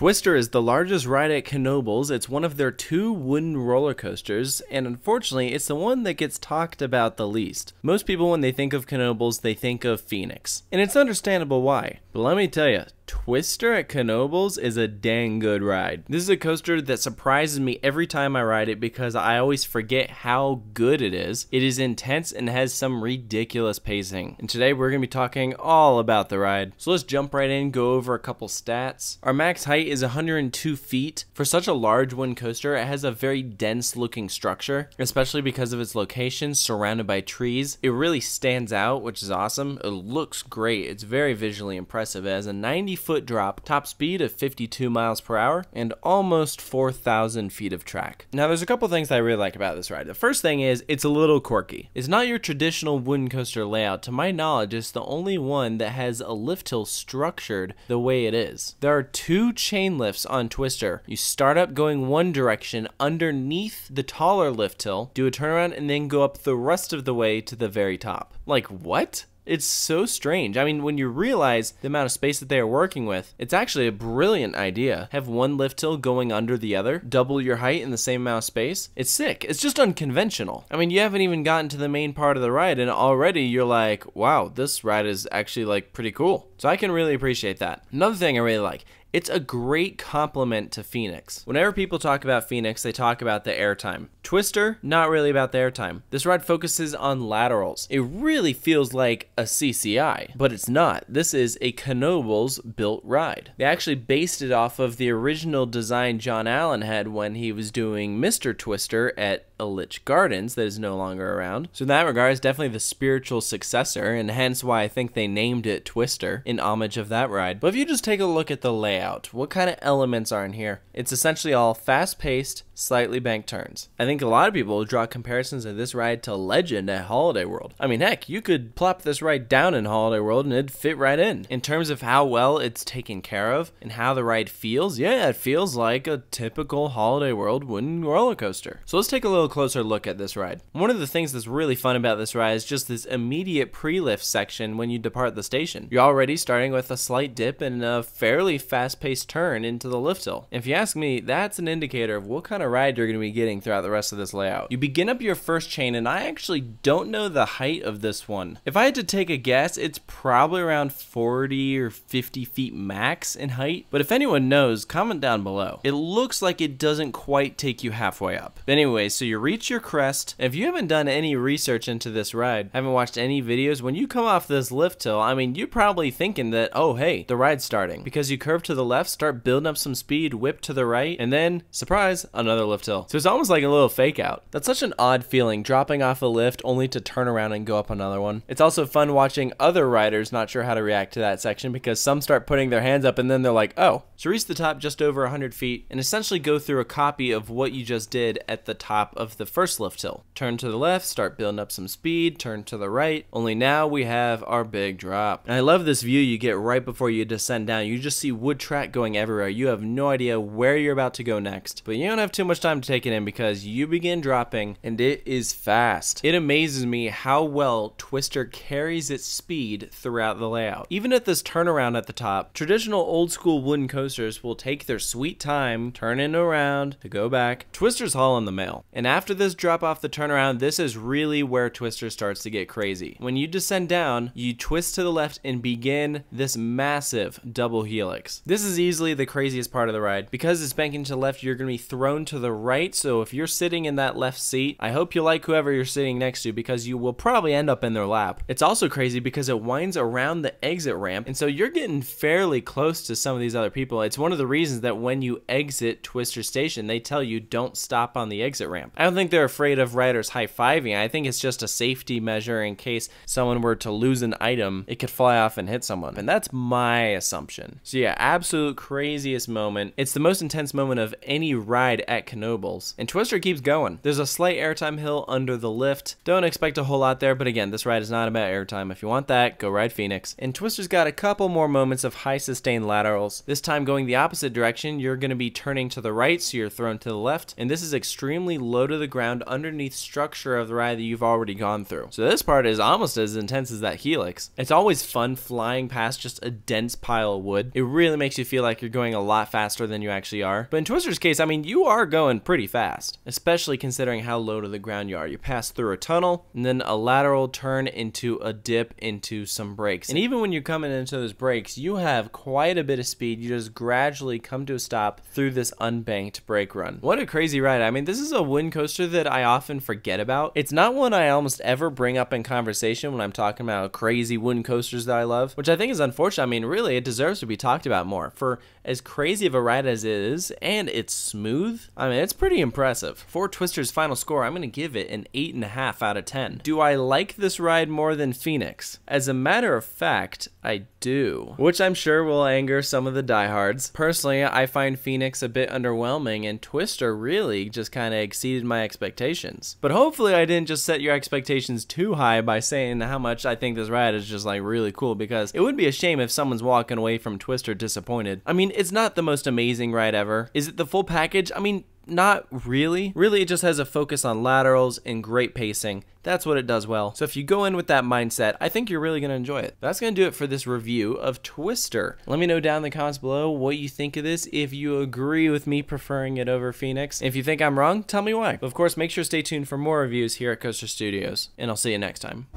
Twister is the largest ride at Knoebels. It's one of their two wooden roller coasters, and unfortunately, it's the one that gets talked about the least. Most people, when they think of Knoebels, they think of Phoenix. And it's understandable why. But let me tell you, Twister at Knobles is a dang good ride. This is a coaster that surprises me every time I ride it because I always forget how good it is. It is intense and has some ridiculous pacing. And today we're going to be talking all about the ride. So let's jump right in, go over a couple stats. Our max height is 102 feet. For such a large wind coaster, it has a very dense looking structure, especially because of its location surrounded by trees. It really stands out, which is awesome. It looks great. It's very visually impressive. It has a 90 foot drop, top speed of 52 miles per hour, and almost 4,000 feet of track. Now, there's a couple things I really like about this ride. The first thing is it's a little quirky. It's not your traditional wooden coaster layout. To my knowledge, it's the only one that has a lift hill structured the way it is. There are two chain lifts on Twister. You start up going one direction underneath the taller lift hill, do a turnaround, and then go up the rest of the way to the very top. Like, what? It's so strange. I mean, when you realize the amount of space that they are working with, it's actually a brilliant idea. Have one lift hill going under the other, double your height in the same amount of space. It's sick. It's just unconventional. I mean, you haven't even gotten to the main part of the ride, and already you're like, wow, this ride is actually like pretty cool. So I can really appreciate that. Another thing I really like it's a great compliment to Phoenix. Whenever people talk about Phoenix, they talk about the airtime. Twister, not really about the airtime. This ride focuses on laterals. It really feels like a CCI, but it's not. This is a Knoebels built ride. They actually based it off of the original design John Allen had when he was doing Mr. Twister at a Gardens that is no longer around. So in that regard, it's definitely the spiritual successor, and hence why I think they named it Twister in homage of that ride. But if you just take a look at the layout, what kind of elements are in here? It's essentially all fast-paced, slightly banked turns. I think a lot of people draw comparisons of this ride to Legend at Holiday World. I mean, heck, you could plop this ride down in Holiday World and it'd fit right in. In terms of how well it's taken care of and how the ride feels, yeah, it feels like a typical Holiday World wooden roller coaster. So let's take a little closer look at this ride. One of the things that's really fun about this ride is just this immediate pre-lift section when you depart the station. You're already starting with a slight dip and a fairly fast-paced turn into the lift hill. If you ask me, that's an indicator of what kind of ride you're going to be getting throughout the rest of this layout. You begin up your first chain, and I actually don't know the height of this one. If I had to take a guess, it's probably around 40 or 50 feet max in height, but if anyone knows, comment down below. It looks like it doesn't quite take you halfway up. But anyway, so you reach your crest, if you haven't done any research into this ride, haven't watched any videos, when you come off this lift hill, I mean, you're probably thinking that, oh hey, the ride's starting. Because you curve to the left, start building up some speed, whip to the right, and then, surprise, another another lift hill. So it's almost like a little fake out. That's such an odd feeling, dropping off a lift only to turn around and go up another one. It's also fun watching other riders not sure how to react to that section because some start putting their hands up and then they're like, oh, so reach the top just over 100 feet and essentially go through a copy of what you just did at the top of the first lift hill. Turn to the left, start building up some speed, turn to the right, only now we have our big drop. And I love this view you get right before you descend down. You just see wood track going everywhere. You have no idea where you're about to go next, but you don't have too much time to take it in because you begin dropping and it is fast. It amazes me how well Twister carries its speed throughout the layout. Even at this turnaround at the top, traditional old school wooden coaster posters will take their sweet time turning around to go back. Twister's haul in the mail. And after this drop off the turnaround, this is really where Twister starts to get crazy. When you descend down, you twist to the left and begin this massive double helix. This is easily the craziest part of the ride. Because it's banking to the left, you're going to be thrown to the right. So if you're sitting in that left seat, I hope you like whoever you're sitting next to because you will probably end up in their lap. It's also crazy because it winds around the exit ramp. And so you're getting fairly close to some of these other people it's one of the reasons that when you exit Twister Station, they tell you don't stop on the exit ramp. I don't think they're afraid of riders high fiving. I think it's just a safety measure in case someone were to lose an item, it could fly off and hit someone. And that's my assumption. So, yeah, absolute craziest moment. It's the most intense moment of any ride at Knobles. And Twister keeps going. There's a slight airtime hill under the lift. Don't expect a whole lot there, but again, this ride is not about airtime. If you want that, go ride Phoenix. And Twister's got a couple more moments of high sustained laterals, this time going the opposite direction, you're going to be turning to the right, so you're thrown to the left, and this is extremely low to the ground underneath structure of the ride that you've already gone through. So this part is almost as intense as that helix. It's always fun flying past just a dense pile of wood. It really makes you feel like you're going a lot faster than you actually are. But in Twister's case, I mean, you are going pretty fast, especially considering how low to the ground you are. You pass through a tunnel and then a lateral turn into a dip into some brakes, And even when you're coming into those brakes, you have quite a bit of speed. You just gradually come to a stop through this unbanked brake run. What a crazy ride. I mean, this is a wind coaster that I often forget about. It's not one I almost ever bring up in conversation when I'm talking about crazy wind coasters that I love, which I think is unfortunate. I mean, really, it deserves to be talked about more. For as crazy of a ride as it is, and it's smooth, I mean, it's pretty impressive. For Twister's final score, I'm going to give it an 8.5 out of 10. Do I like this ride more than Phoenix? As a matter of fact, I do, which I'm sure will anger some of the diehards. Personally, I find Phoenix a bit underwhelming, and Twister really just kind of exceeded my expectations. But hopefully, I didn't just set your expectations too high by saying how much I think this ride is just like really cool, because it would be a shame if someone's walking away from Twister disappointed. I mean, it's not the most amazing ride ever. Is it the full package? I mean, not really. Really, it just has a focus on laterals and great pacing. That's what it does well. So if you go in with that mindset, I think you're really going to enjoy it. That's going to do it for this review of Twister. Let me know down in the comments below what you think of this, if you agree with me preferring it over Phoenix. If you think I'm wrong, tell me why. Of course, make sure to stay tuned for more reviews here at Coaster Studios, and I'll see you next time.